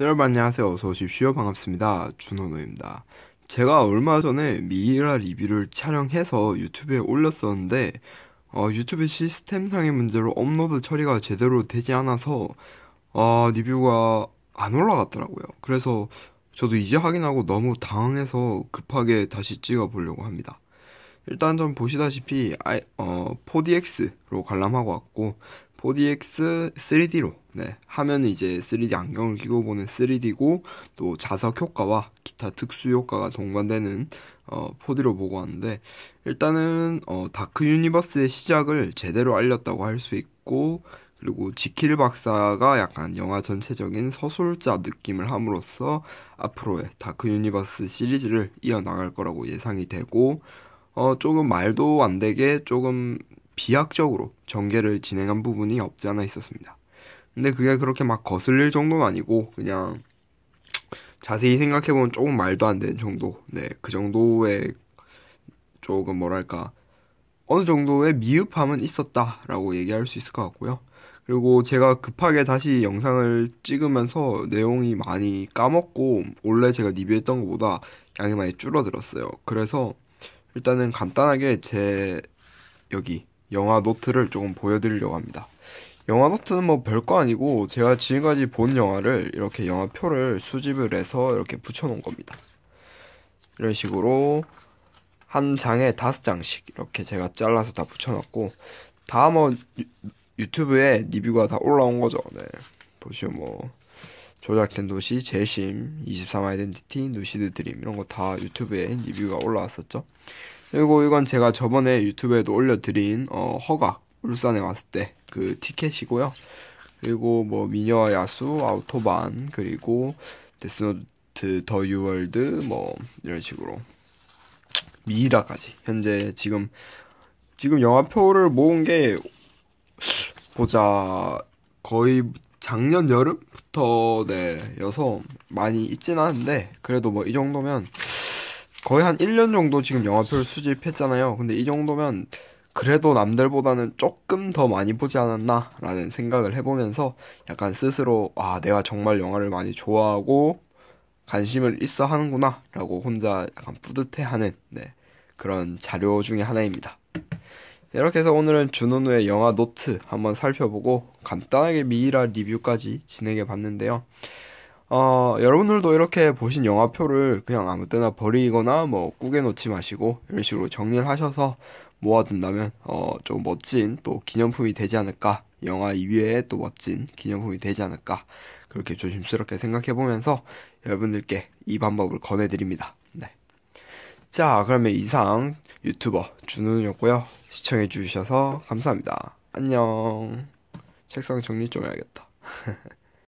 네, 여러분 안녕하세요. 어서 오십시오. 반갑습니다. 준호노입니다. 제가 얼마 전에 미이라 리뷰를 촬영해서 유튜브에 올렸었는데 어, 유튜브 시스템상의 문제로 업로드 처리가 제대로 되지 않아서 어, 리뷰가 안 올라갔더라고요. 그래서 저도 이제 확인하고 너무 당황해서 급하게 다시 찍어보려고 합니다. 일단 좀 보시다시피 아이, 어, 4DX로 관람하고 왔고 4DX 3D로 네, 하면 이제 3D 안경을 끼고 보는 3D고 또 자석 효과와 기타 특수 효과가 동반되는 어, 4D로 보고 왔는데 일단은 어, 다크 유니버스의 시작을 제대로 알렸다고 할 수 있고 그리고 지킬 박사가 약간 영화 전체적인 서술자 느낌을 함으로써 앞으로의 다크 유니버스 시리즈를 이어나갈 거라고 예상이 되고 어, 조금 말도 안 되게 조금 비약적으로 전개를 진행한 부분이 없지 않아 있었습니다. 근데 그게 그렇게 막 거슬릴 정도는 아니고 그냥 자세히 생각해보면 조금 말도 안 되는 정도. 네, 그 정도의 조금 뭐랄까 어느 정도의 미흡함은 있었다라고 얘기할 수 있을 것 같고요. 그리고 제가 급하게 다시 영상을 찍으면서 내용이 많이 까먹고 원래 제가 리뷰했던 것보다 양이 많이 줄어들었어요. 그래서 일단은 간단하게 제 여기 영화 노트를 조금 보여드리려고 합니다. 영화 노트는 뭐 별거 아니고 제가 지금까지 본 영화를 이렇게 영화표를 수집을 해서 이렇게 붙여놓은 겁니다. 이런 식으로 한 장에 다섯 장씩 이렇게 제가 잘라서 다 붙여놨고 다뭐 유튜브에 리뷰가 다 올라온 거죠. 네. 보시면 뭐 조작된 도시, 재심, 23 아이덴티티, 누시드 드림 이런 거 다 유튜브에 리뷰가 올라왔었죠. 그리고 이건 제가 저번에 유튜브에도 올려드린 어, 허각 울산에 왔을 때 그 티켓이고요. 그리고 뭐미녀 야수, 아우토반, 그리고 데스노트 더 유월드 뭐 이런 식으로 미라까지 현재 지금 지금 영화표를 모은 게 보자 거의 작년 여름부터 네여서 많이 있진 않은데 그래도 뭐 이 정도면 거의 한 1년 정도 지금 영화표를 수집했잖아요. 근데 이 정도면 그래도 남들보다는 조금 더 많이 보지 않았나라는 생각을 해보면서 약간 스스로 아, 내가 정말 영화를 많이 좋아하고 관심을 있어 하는구나 라고 혼자 약간 뿌듯해하는 네, 그런 자료 중에 하나입니다. 이렇게 해서 오늘은 준은우의 영화 노트 한번 살펴보고 간단하게 미이라 리뷰까지 진행해 봤는데요. 어, 여러분들도 이렇게 보신 영화표를 그냥 아무 때나 버리거나 뭐 꾸겨 놓지 마시고 이런 식으로 정리를 하셔서 모아둔다면 어, 좀 멋진 또 기념품이 되지 않을까 영화 이외에 또 멋진 기념품이 되지 않을까 그렇게 조심스럽게 생각해 보면서 여러분들께 이 방법을 권해드립니다. 네. 자, 그러면 이상 유튜버 준우였고요. 시청해 주셔서 감사합니다. 안녕. 책상 정리 좀 해야겠다.